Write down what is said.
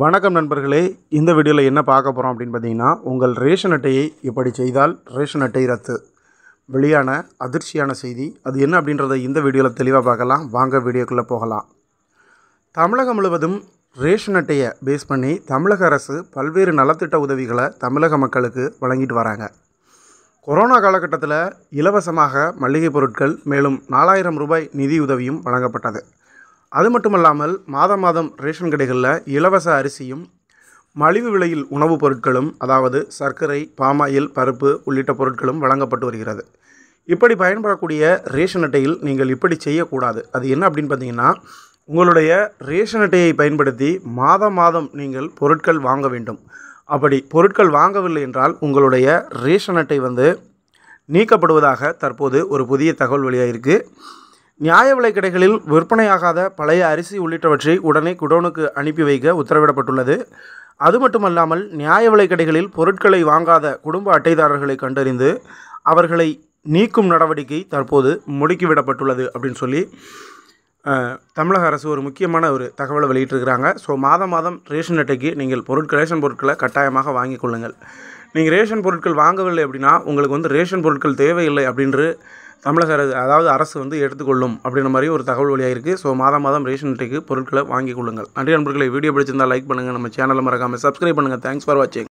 வணக்கம் நண்பர்களே இந்த வீடியோவில் என்ன பார்க்க போகிறோம் அப்படின்னு பார்த்தீங்கன்னா உங்கள் ரேஷன் அட்டையை இப்படி செய்தால் ரேஷன் அட்டை ரத்து வெளியான அதிர்ச்சியான செய்தி அது என்ன அப்படின்றத இந்த வீடியோவில் தெளிவாக பார்க்கலாம் வாங்க வீடியோக்குள்ளே போகலாம் தமிழகம் முழுவதும் ரேஷன் அட்டையை பேஸ் பண்ணி தமிழக அரசு பல்வேறு நலத்திட்ட உதவிகளை தமிழக மக்களுக்கு வழங்கிட்டு வராங்க கொரோனா காலகட்டத்தில் இலவசமாக மளிகை பொருட்கள் மேலும் நாலாயிரம் ரூபாய் நிதியுதவியும் வழங்கப்பட்டது அது மட்டும் இல்லாமல் மாதம் மாதம் ரேஷன் கடைகளில் இலவச அரிசியும் மலிவு விலையில் உணவுப் பொருட்களும் அதாவது சர்க்கரை பாமாயில் பருப்பு உள்ளிட்ட பொருட்களும் வழங்கப்பட்டு வருகிறது இப்படி பயன்படக்கூடிய ரேஷன் அட்டையில் நீங்கள் இப்படி செய்யக்கூடாது அது என்ன அப்படின்னு பார்த்தீங்கன்னா உங்களுடைய ரேஷன் அட்டையை பயன்படுத்தி மாதம் மாதம் நீங்கள் பொருட்கள் வாங்க வேண்டும் அப்படி பொருட்கள் வாங்கவில்லை என்றால் உங்களுடைய ரேஷன் அட்டை வந்து நீக்கப்படுவதாக தற்போது ஒரு புதிய தகவல் வழியாக இருக்குது நியாய விலை கடைகளில் விற்பனையாகாத பழைய அரிசி உள்ளிட்டவற்றை உடனே குடோனுக்கு அனுப்பி வைக்க உத்தரவிடப்பட்டுள்ளது அது மட்டுமல்லாமல் நியாய விலை கடைகளில் பொருட்களை வாங்காத குடும்ப அட்டைதாரர்களை கண்டறிந்து அவர்களை நீக்கும் நடவடிக்கை தற்போது முடுக்கிவிடப்பட்டுள்ளது அப்படின்னு சொல்லி தமிழக அரசு ஒரு முக்கியமான ஒரு தகவலை வெளியிட்டிருக்கிறாங்க ஸோ மாதம் மாதம் ரேஷன் அட்டைக்கு நீங்கள் பொருட்கள் ரேஷன் பொருட்களை கட்டாயமாக வாங்கிக் கொள்ளுங்கள் நீங்கள் ரேஷன் பொருட்கள் வாங்கவில்லை அப்படின்னா உங்களுக்கு வந்து ரேஷன் பொருட்கள் தேவையில்லை அப்படின்று தமிழக அரசு அதாவது அரசு வந்து எடுத்துக்கொள்ளும் அப்படின்ற மாதிரி ஒரு தகவல் வழியாக இருக்குது ஸோ மாதம் மாதம் ரேஷன் அட்டைக்கு பொருட்களை வாங்கிக் கொள்ளுங்கள் நன்றி நண்பர்களை வீடியோ பிடிச்சிருந்தால் லைக் பண்ணுங்கள் நம்ம சேனலில் மறக்காமல் சப்ஸ்கிரைப் பண்ணுங்கள் தேங்க்ஸ் ஃபார் வாட்சிங்